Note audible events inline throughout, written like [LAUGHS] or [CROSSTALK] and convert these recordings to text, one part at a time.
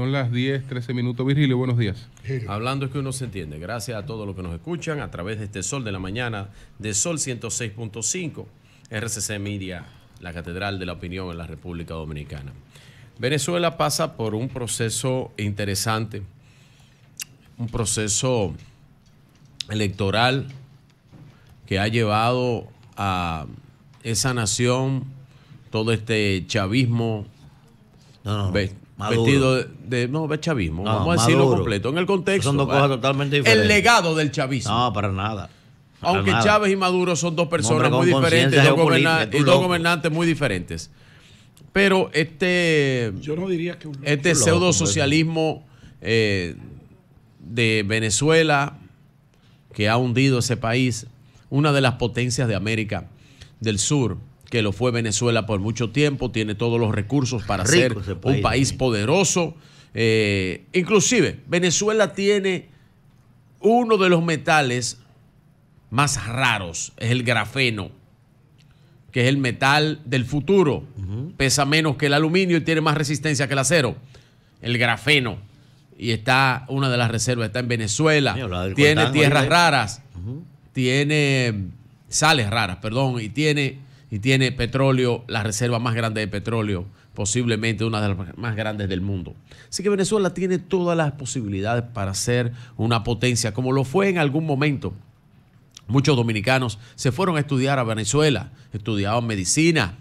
Son las 10, 13 minutos. Virgilio, buenos días. Hablando es que uno se entiende. Gracias a todos los que nos escuchan a través de este Sol de la Mañana, de Sol 106.5, RCC Media, la Catedral de la Opinión en la República Dominicana. Venezuela pasa por un proceso interesante, un proceso electoral que ha llevado a esa nación, todo este chavismo no vestido de, no chavismo, vamos a decirlo completo, en el contexto. Son dos ¿eh? cosas totalmente diferentes. El legado del chavismo. No, para nada. Aunque Chávez y Maduro son dos personas muy diferentes y dos gobernantes muy diferentes. Pero este, Yo diría que este pseudo socialismo eh, de Venezuela que ha hundido ese país, una de las potencias de América del Sur, que lo fue Venezuela por mucho tiempo, tiene todos los recursos para ser un país poderoso. Eh, inclusive, Venezuela tiene uno de los metales más raros, es el grafeno, que es el metal del futuro. Pesa menos que el aluminio y tiene más resistencia que el acero. El grafeno. Y está una de las reservas, está en Venezuela. tiene tierras raras, tiene sales raras, perdón, y tiene y tiene petróleo, la reserva más grande de petróleo, posiblemente una de las más grandes del mundo. Así que Venezuela tiene todas las posibilidades para ser una potencia, como lo fue en algún momento. Muchos dominicanos se fueron a estudiar a Venezuela, estudiaban medicina,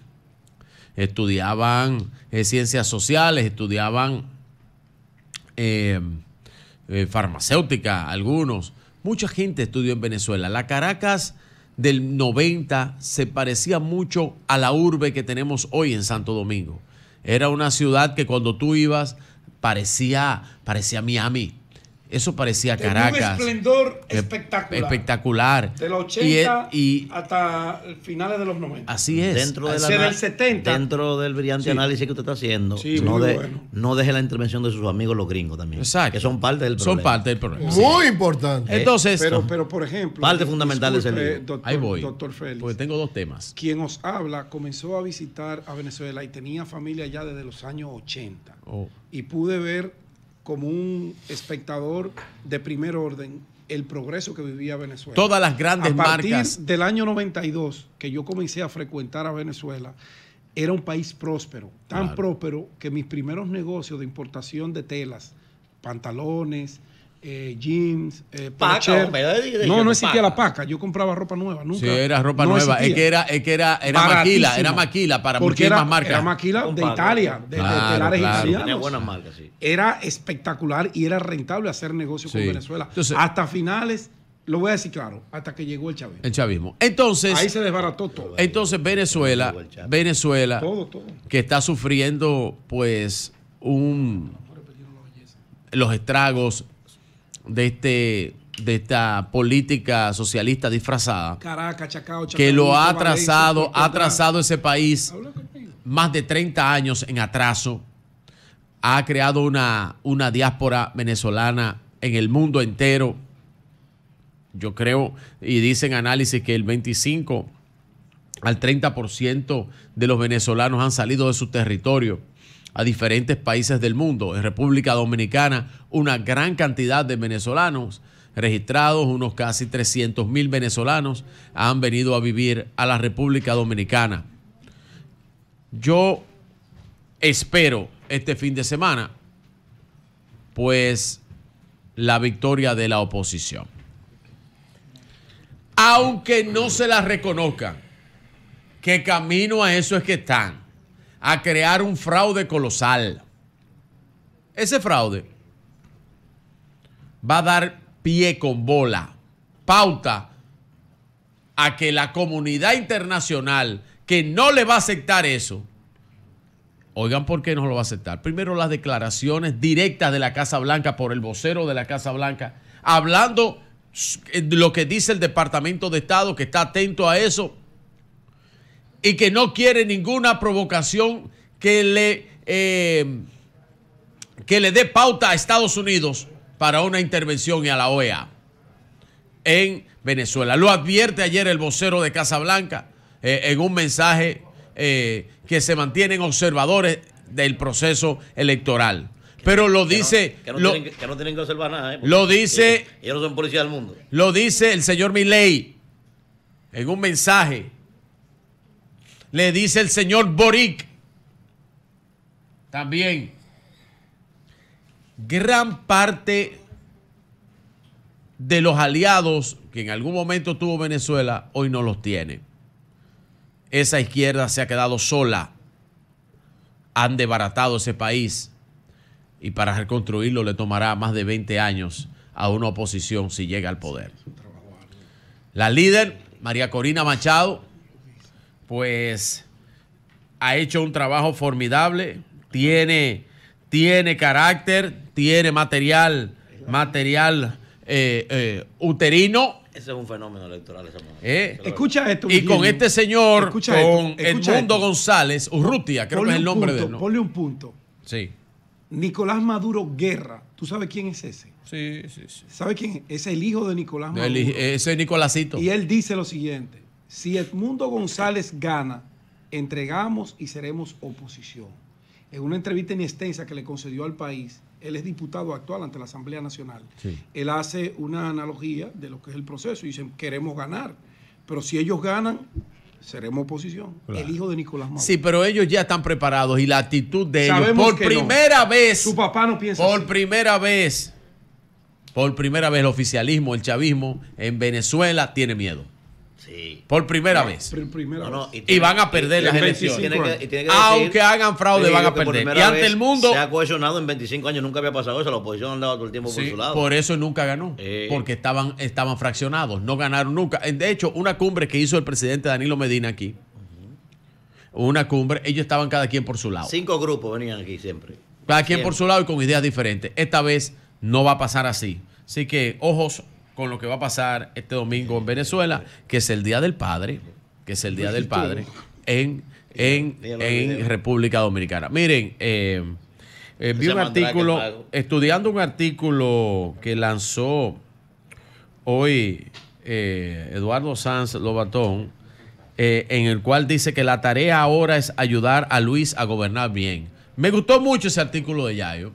estudiaban eh, ciencias sociales, estudiaban eh, eh, farmacéutica, algunos. Mucha gente estudió en Venezuela. La Caracas del 90 se parecía mucho a la urbe que tenemos hoy en Santo Domingo. Era una ciudad que cuando tú ibas parecía, parecía Miami. Eso parecía Caracas. Un esplendor espectacular. Espectacular. De los 80 y, hasta finales de los 90. Así es. Dentro del, 70. Dentro del brillante análisis que usted está haciendo, no, no deje la intervención de sus amigos los gringos también. Exacto. Que son parte del problema. Son parte del problema. Muy importante. Entonces, pero, por ejemplo, parte fundamental ese el Ahí voy. Doctor Félix. Porque tengo dos temas. Quien os habla comenzó a visitar a Venezuela y tenía familia ya desde los años 80. Y pude ver como un espectador de primer orden el progreso que vivía Venezuela. Todas las grandes marcas. A partir del año 92, que yo comencé a frecuentar a Venezuela, era un país próspero, tan próspero que mis primeros negocios de importación de telas, pantalones, eh, jeans, eh, no, no existía la paca. Yo compraba ropa nueva, nunca. era ropa nueva. Es que era, es que era, era maquila, era maquila para Porque era, marca, maquila de Italia, de, la Era espectacular y era rentable hacer negocio con Venezuela. hasta finales lo voy a decir claro, hasta que llegó el chavismo. El chavismo. Entonces. Ahí se desbarató todo. Entonces, Venezuela, Venezuela, que está sufriendo, pues, un. los estragos de este de esta política socialista disfrazada que lo ha atrasado, ha atrasado ese país más de 30 años en atraso, ha creado una, una diáspora venezolana en el mundo entero. Yo creo, y dicen análisis que el 25 al 30% de los venezolanos han salido de su territorio a diferentes países del mundo. En República Dominicana, una gran cantidad de venezolanos registrados, unos casi 300 mil venezolanos han venido a vivir a la República Dominicana. Yo espero este fin de semana, pues, la victoria de la oposición. Aunque no se la reconozcan, ¿qué camino a eso es que están a crear un fraude colosal. Ese fraude va a dar pie con bola, pauta a que la comunidad internacional que no le va a aceptar eso, oigan por qué no lo va a aceptar. Primero las declaraciones directas de la Casa Blanca por el vocero de la Casa Blanca, hablando eh, lo que dice el Departamento de Estado que está atento a eso y que no quiere ninguna provocación que le, eh, que le dé pauta a Estados Unidos para una intervención y e a la OEA en Venezuela. Lo advierte ayer el vocero de Casablanca Blanca eh, en un mensaje eh, que se mantienen observadores del proceso electoral. Pero lo dice. que, no tienen, que observar nada. Lo dice. Ellos, no son policías del mundo. Lo dice el señor Milley en un mensaje le dice el señor Boric. También, gran parte de los aliados que en algún momento tuvo Venezuela, hoy no los tiene. Esa izquierda se ha quedado sola. Han desbaratado ese país. Y para reconstruirlo le tomará más de 20 años a una oposición si llega al poder. La líder, María Corina Machado, pues ha hecho un trabajo formidable, tiene, tiene carácter, tiene material, material eh, eh, uterino. Ese es un fenómeno electoral. Eh, escucha esto. Y con este señor, con Edmundo González Urrutia, creo que es el nombre de él. Ponle un punto. Sí. Nicolás Maduro Guerra. ¿Tú sabes quién es ese? Sí, sí, sí. ¿Sabes quién? Es el hijo de Nicolás Maduro. Ese ese Nicolásito. Y él dice lo siguiente. Si Edmundo González gana, entregamos y seremos oposición. En una entrevista en que le concedió al país, él es diputado actual ante la Asamblea Nacional. Él hace una analogía de lo que es el proceso y dice, queremos ganar, pero si ellos ganan, seremos oposición. El hijo de Nicolás Maduro. Sí, pero ellos ya están preparados y la actitud de ellos. Por primera vez. Su papá no piensa. Por primera vez. Por primera vez el oficialismo, el chavismo en Venezuela tiene miedo. Por primera vez. y, van a perder las elecciones. Aunque hagan fraude, van a perder. Y ante el mundo. Se ha cohesionado en 25 años, nunca había pasado eso. La oposición andaba todo el tiempo por su lado. Por eso nunca ganó. Porque estaban, estaban fraccionados, no ganaron nunca. Eh, de hecho, una cumbre que hizo el presidente Danilo Medina aquí, una cumbre, ellos estaban cada quien por su lado. Cinco grupos venían aquí siempre. Cada quien por su lado y con ideas diferentes. Esta vez no va a pasar así. Así que, ojos con lo que va a pasar este domingo en Venezuela, que es el Día del Padre, que es el Día del Padre en, en, República Dominicana. Miren, eh, eh, vi un artículo, estudiando un artículo que lanzó hoy eh, Eduardo Sanz Lobatón, en el cual dice que la tarea ahora es ayudar a Luis a gobernar bien. Me gustó mucho ese artículo de Yayo,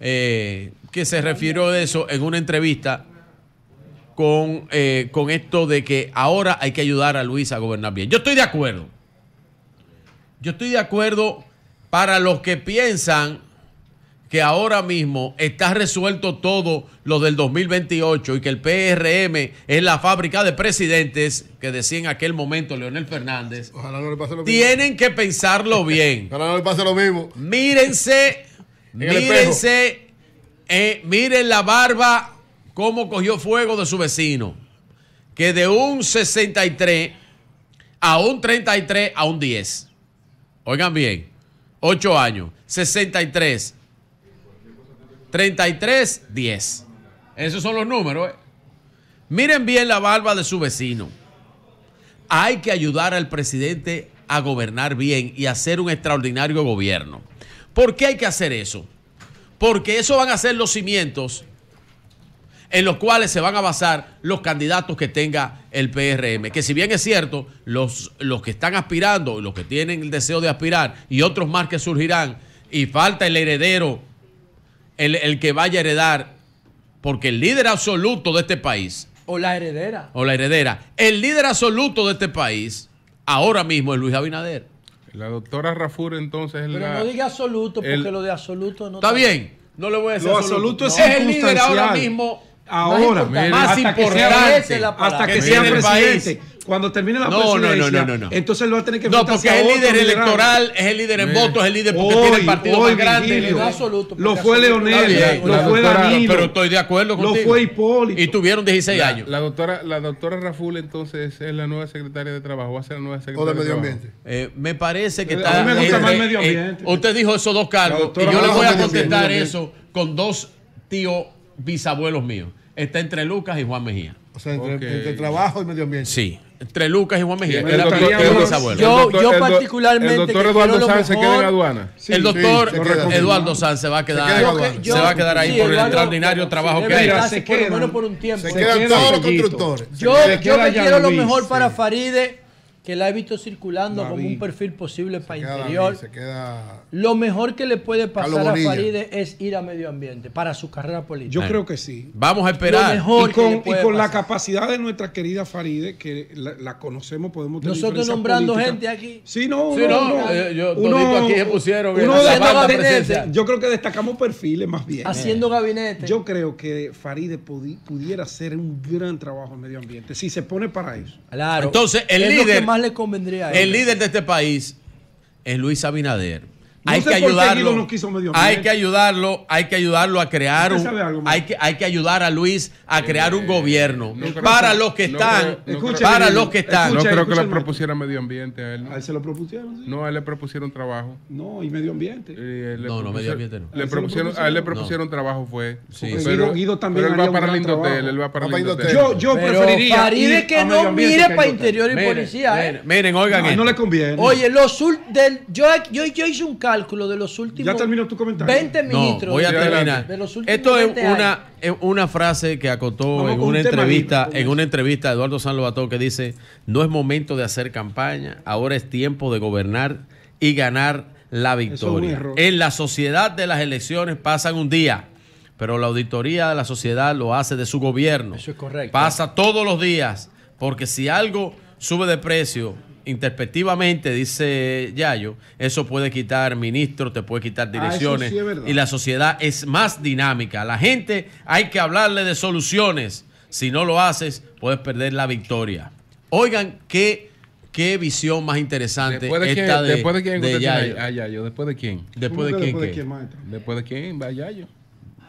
que se refirió a eso en una entrevista con, eh, con esto de que ahora hay que ayudar a Luis a gobernar bien. Yo estoy de acuerdo. Yo estoy de acuerdo para los que piensan que ahora mismo está resuelto todo lo del 2028 y que el PRM es la fábrica de presidentes que decía en aquel momento Leonel Fernández. Tienen que pensarlo [LAUGHS] bien. Ojalá no le pase lo mismo. Mírense, mírense, eh, miren la barba cómo cogió fuego de su vecino, que de un 63 a un 33 a un 10. Oigan bien, 8 años, 63, 33, 10. Esos son los números. ¿eh? Miren bien la barba de su vecino. Hay que ayudar al presidente a gobernar bien y hacer un extraordinario gobierno. ¿Por qué hay que hacer eso? Porque eso van a ser los cimientos en los cuales se van a basar los candidatos que tenga el PRM. Que si bien es cierto, los, los que están aspirando, los que tienen el deseo de aspirar y otros más que surgirán, y falta el heredero, el, que vaya a heredar, porque el líder absoluto de este país. O la heredera. O la heredera. El líder absoluto de este país ahora mismo es Luis Abinader. La doctora Rafur entonces es Pero no diga absoluto, porque lo de absoluto no. Está, bien. No le voy a decir. Lo absoluto, es el líder ahora mismo ahora, más importante, hasta que sea presidente. Cuando termine la presidencia, no, entonces lo va a tener que No, porque es el líder electoral, es el líder en votos, es el líder porque tiene el partido más grande. lo fue Leonel, lo fue Danilo. Pero estoy de acuerdo contigo. Lo fue Hipólito. Y tuvieron 16 años. La doctora, la doctora Raful entonces es la nueva secretaria de Trabajo, va a ser la nueva secretaria de Medio Ambiente. Eh, me parece que está... A mí me gusta más el medio ambiente. Usted dijo esos dos cargos y yo le voy a contestar eso con dos tíos bisabuelos míos. Está entre Lucas y Juan Mejía. O sea, entre, trabajo y medio ambiente. Sí, entre Lucas y Juan Mejía. el doctor, yo, particularmente. El doctor Eduardo Sanz se queda en aduana. el doctor Eduardo Sanz se va a quedar, se, se va a quedar ahí por el extraordinario trabajo que hay. por por un tiempo. Se, quedan todos los constructores. Yo, yo quiero lo mejor para Faride que la he visto circulando como un perfil posible para interior. queda... Lo mejor que le puede pasar a Faride es ir a medio ambiente para su carrera política. Yo creo que sí. Vamos a esperar. y con, la capacidad de nuestra querida Faride, que la, conocemos, podemos tener Nosotros nombrando gente aquí. Sí, no, sí, no, eh, yo, uno, aquí se pusieron. Uno gabinete. Yo creo que destacamos perfiles más bien. Haciendo gabinete. Yo creo que Faride pudiera hacer un gran trabajo en medio ambiente si se pone para eso. Claro. Entonces, el hecho líder le convendría a él. El líder de este país es Luis Abinader hay que ayudarlo. No quiso medio hay que ayudarlo, hay que ayudarlo a crear un, hay que hay que ayudar a Luis a eh, crear un gobierno para los que están, para los que están. no creo que le propusieran medio ambiente a él. A ah, él se lo propusieron. Sí. No, a él le propusieron trabajo. No, y medio ambiente. no, no, medio ambiente no. Le propusieron, a él le propusieron trabajo fue. Sí. Pero, también pero él va para Lindotel, él va para Lindotel. Yo yo preferiría ir que no mire para interior y policía. ¿eh? Miren, oigan, no le conviene. Oye, los del yo yo hice un cálculo cálculo de los últimos. Ya terminó tu comentario. 20 minutos. No, voy a terminar. Esto es una, una frase que acotó en pues. una, entrevista, en una entrevista Eduardo San Lobato que dice: No es momento de hacer campaña, ahora es tiempo de gobernar y ganar la victoria. en la sociedad de las elecciones pasan un día pero la auditoría de la sociedad lo hace de su gobierno. Eso es correcto. Pasa todos los días, porque si algo sube de precio interpretativamente, dice Yayo, eso puede quitar ministros, te puede quitar ah, direcciones. y la sociedad es más dinámica. La gente hay que hablarle de soluciones. Si no lo haces, puedes perder la victoria. Oigan, qué, qué visión más interesante después de después de quién ¿Después de quién? ¿Después de quién? Después Yayo.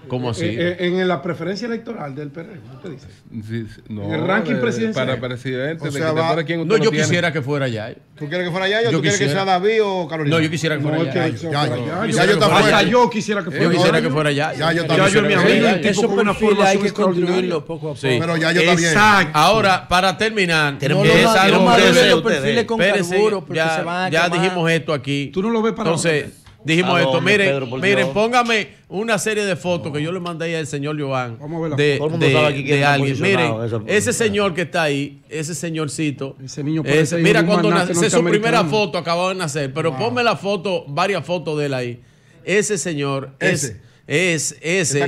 ¿Cómo así? En, en, la preferencia electoral del PRM, ¿qué dice? Sí, no, en el ranking presidencial. Para presidente. O sea, va, quién no, yo quisiera que fuera allá. ¿Tú quieres que fuera allá o tú quieres que sea David o Carolina? No, yo quisiera que fuera no, allá. Ya yo Hasta yo quisiera que fuera allá. Yo quisiera que fuera allá. Ya yo también. Eso es una fila, hay que construirlo poco a poco. Pero ya yo también. Ahora, para terminar, ya dijimos esto aquí. Tú no lo ves para Entonces, dijimos esto. Miren, miren, póngame una serie de fotos que yo le mandé al señor Joan de, de, de alguien. Miren, ese señor que está ahí, ese señorcito. Ese niño ese, Mira, cuando nace, es su primera foto, acababa de nacer. Pero ponme la foto, varias fotos de él ahí. Ese señor ese. es, es ese.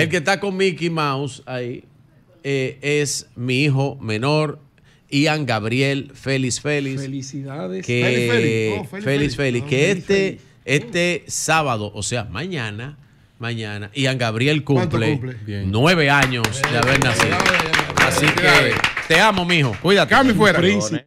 El que está con Mickey Mouse ahí eh, es mi hijo menor. Ian Gabriel Félix feliz. Felicidades. Feliz, feliz. que este este sábado, o sea, mañana, mañana, Ian Gabriel cumple, nueve años de haber nacido. Así que te amo, mijo. Cuídate. Cami fuera.